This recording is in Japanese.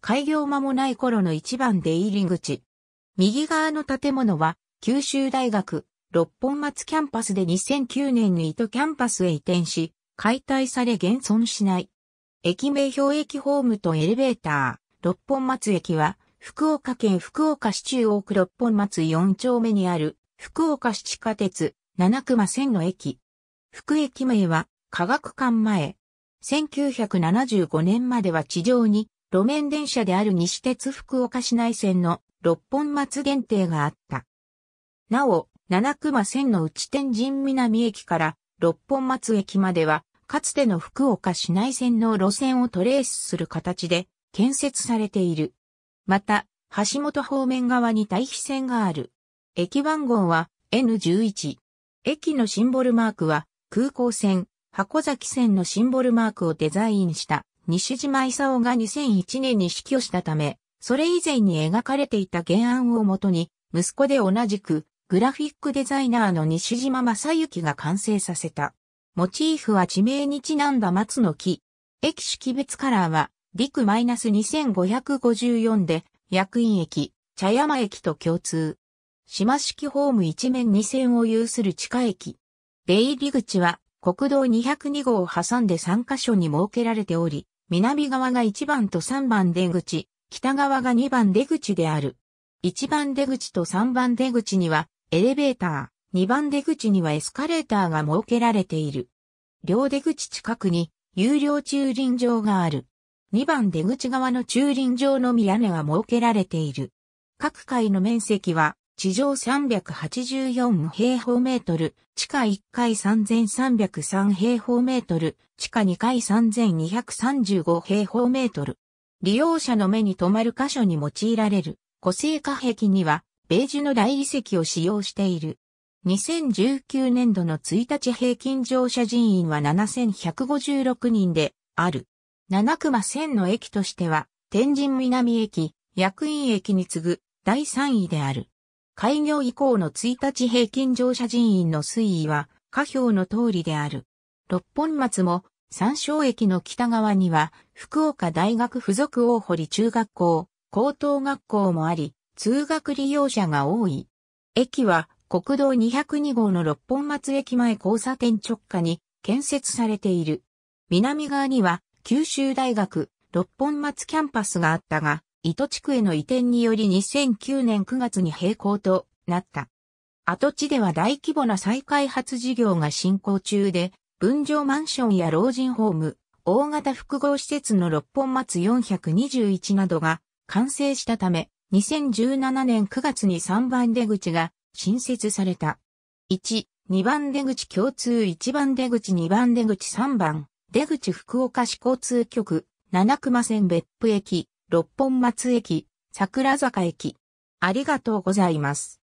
開業間もない頃の一番出入り口。右側の建物は、九州大学、六本松キャンパスで2009年に糸キャンパスへ移転し、解体され現存しない。駅名表駅ホームとエレベーター、六本松駅は、福岡県福岡市中央区六本松4丁目にある、福岡市地下鉄、七熊線の駅。福駅名は、科学館前。1975年までは地上に路面電車である西鉄福岡市内線の六本松限定があった。なお、七熊線の内天神南駅から六本松駅までは、かつての福岡市内線の路線をトレースする形で建設されている。また、橋本方面側に対比線がある。駅番号は N11。駅のシンボルマークは空港線、箱崎線のシンボルマークをデザインした西島勲が2001年に死去したため、それ以前に描かれていた原案をもとに、息子で同じく、グラフィックデザイナーの西島正幸が完成させた。モチーフは地名にちなんだ松の木。駅識別カラーは、陸 -2554 で、役員駅、茶山駅と共通。島式ホーム一面二線を有する地下駅。出入り口は、国道202号を挟んで3カ所に設けられており、南側が1番と3番出口、北側が2番出口である。1番出口と3番出口にはエレベーター、2番出口にはエスカレーターが設けられている。両出口近くに有料駐輪場がある。2番出口側の駐輪場のみ屋根が設けられている。各階の面積は地上384平方メートル、地下1階3303平方メートル、地下2階3235平方メートル。利用者の目に留まる箇所に用いられる、個性化壁には、ベージュの大理石を使用している。2019年度の1日平均乗車人員は7156人で、ある。七熊線の駅としては、天神南駅、役員駅に次ぐ第3位である。開業以降の1日平均乗車人員の推移は、下表の通りである。六本松も、参照。駅の北側には、福岡大学附属大堀中学校、高等学校もあり、通学利用者が多い。駅は、国道202号の六本松駅前交差点直下に建設されている。南側には、九州大学、六本松キャンパスがあったが、糸地区への移転により2009年9月に閉校となった。跡地では大規模な再開発事業が進行中で、分譲マンションや老人ホーム、大型複合施設の六本松421などが完成したため、2017年9月に3番出口が新設された。1、2番出口共通1番出口2番出口3番、出口福岡市交通局、七熊線別府駅、六本松駅、桜坂駅。ありがとうございます。